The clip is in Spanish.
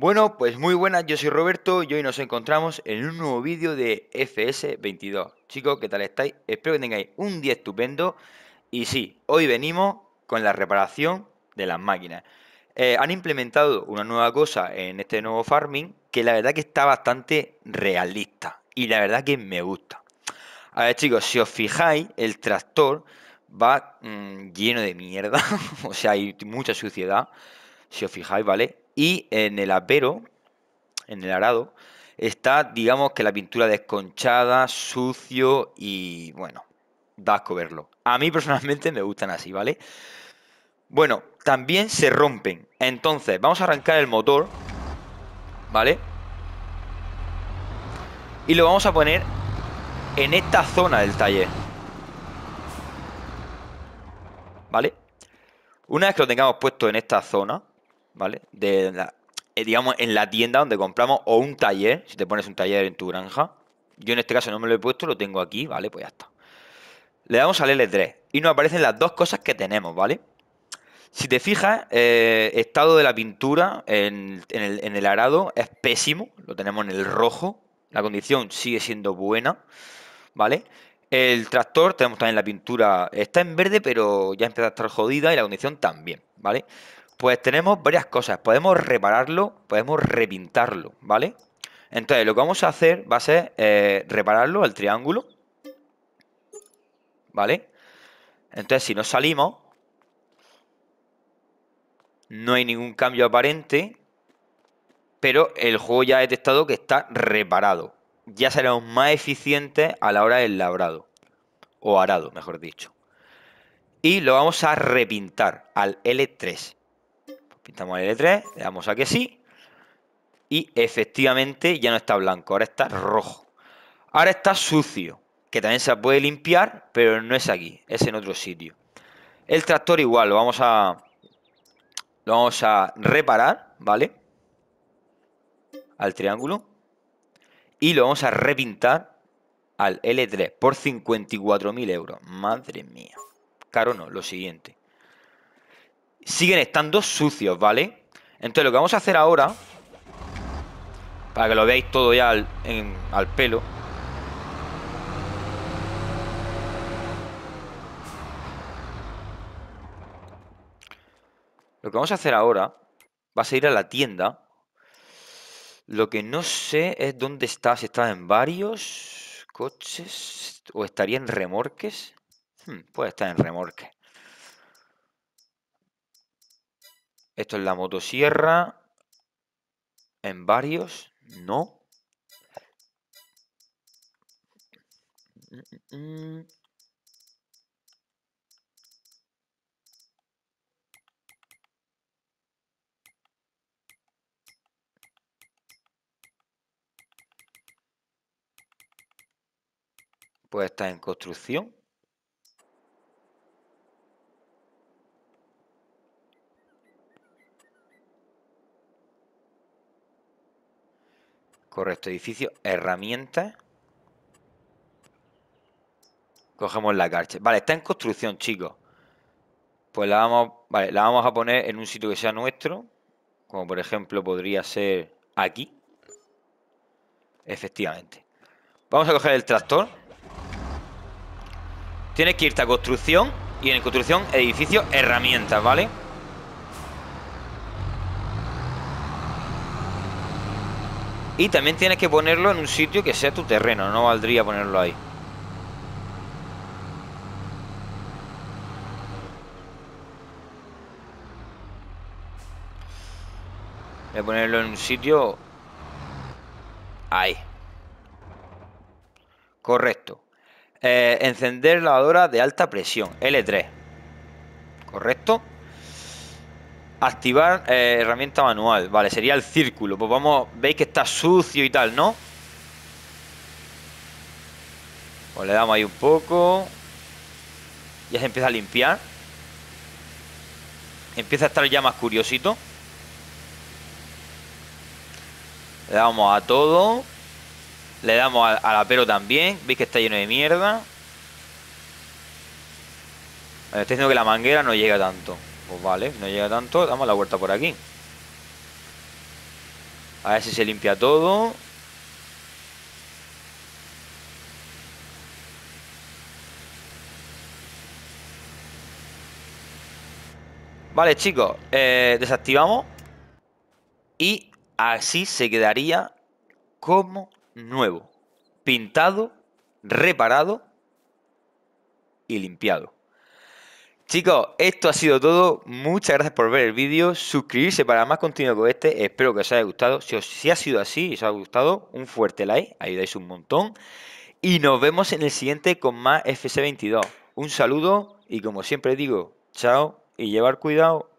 Bueno, pues muy buenas, yo soy Roberto y hoy nos encontramos en un nuevo vídeo de FS22. Chicos, ¿qué tal estáis? Espero que tengáis un día estupendo. Y sí, hoy venimos con la reparación de las máquinas. Eh, han implementado una nueva cosa en este nuevo farming que la verdad que está bastante realista y la verdad que me gusta. A ver chicos, si os fijáis, el tractor va mm, lleno de mierda, o sea, hay mucha suciedad si os fijáis, ¿vale? Y en el apero, en el arado, está, digamos que la pintura desconchada, sucio y bueno, da verlo. A mí personalmente me gustan así, ¿vale? Bueno, también se rompen. Entonces, vamos a arrancar el motor, ¿vale? Y lo vamos a poner en esta zona del taller. ¿Vale? Una vez que lo tengamos puesto en esta zona, de eh, digamos, en la tienda donde compramos o un taller, si te pones un taller en tu granja. Yo en este caso no me lo he puesto, lo tengo aquí, ¿vale? Pues ya está. Le damos al L3 y nos aparecen las dos cosas que tenemos, ¿vale? Si te fijas, eh, estado de la pintura en, el, en el arado es pésimo, lo tenemos en el rojo, la condición sigue siendo buena, ¿vale? El tractor, tenemos también la pintura, está en verde, pero ya empieza a estar jodida y la condición también, ¿vale? Pues tenemos varias cosas. Podemos repararlo, podemos repintarlo, ¿vale? Entonces, lo que vamos a hacer va a ser eh, repararlo al triángulo. ¿Vale? Entonces, si nos salimos, no hay ningún cambio aparente, pero el juego ya ha detectado que está reparado. Ya seremos más eficientes a la hora del labrado, o arado, mejor dicho. Y lo vamos a repintar al L3. Pintamos el L3, le damos a que sí. Y efectivamente ya no está blanco, ahora está rojo. Ahora está sucio, que también se puede limpiar, pero no es aquí, es en otro sitio. El tractor igual, lo vamos a, lo vamos a reparar, ¿vale? Al triángulo. Y lo vamos a repintar al L3 por 54.000 euros. Madre mía. Caro no, lo siguiente siguen estando sucios, ¿vale? Entonces lo que vamos a hacer ahora, para que lo veáis todo ya al, pelo, Lo que vamos a hacer ahora va a ir a la tienda. Lo que no sé es dónde estás estás en varios coches o estaría en remorques. Hmm, puede estar en remorques. Esto es la motosierra. En varios. No. pues está en construcción. Correcto, edificio, herramientas. Cogemos la carcha, Vale, está en construcción, chicos. Pues la vamos, la vamos a poner en un sitio que sea nuestro. Como por ejemplo podría ser aquí. Efectivamente. Vamos a coger el tractor. Tienes que irte a construcción y en construcción edificio herramientas, ¿vale? vale Y también tienes que ponerlo en un sitio que sea tu terreno, no valdría ponerlo ahí. Voy a ponerlo en un sitio... Ahí. Correcto. Eh, encender lavadora de alta presión, L3. ¿Correcto? Activar eh, herramienta manual. Vale, sería el círculo. Pues vamos, veis que está sucio y tal, ¿no? Pues le damos ahí un poco. Ya se empieza a limpiar. Empieza a estar ya más curiosito. Le damos a todo. Le damos a la pero también. Veis que está lleno de mierda. Me estoy diciendo que la manguera no llega tanto. Pues vale, no llega tanto, damos la vuelta por aquí. A ver si se limpia todo. Vale, chicos, eh, desactivamos. Y así se quedaría como nuevo. Pintado, reparado y limpiado. Chicos, esto ha sido todo. Muchas gracias por ver el vídeo. Suscribirse para más contenido como este. Espero que os haya gustado. Si, os, si ha sido así y os ha gustado, un fuerte like. Ayudáis un montón. Y nos vemos en el siguiente con más FC22. Un saludo y como siempre digo, chao y llevar cuidado.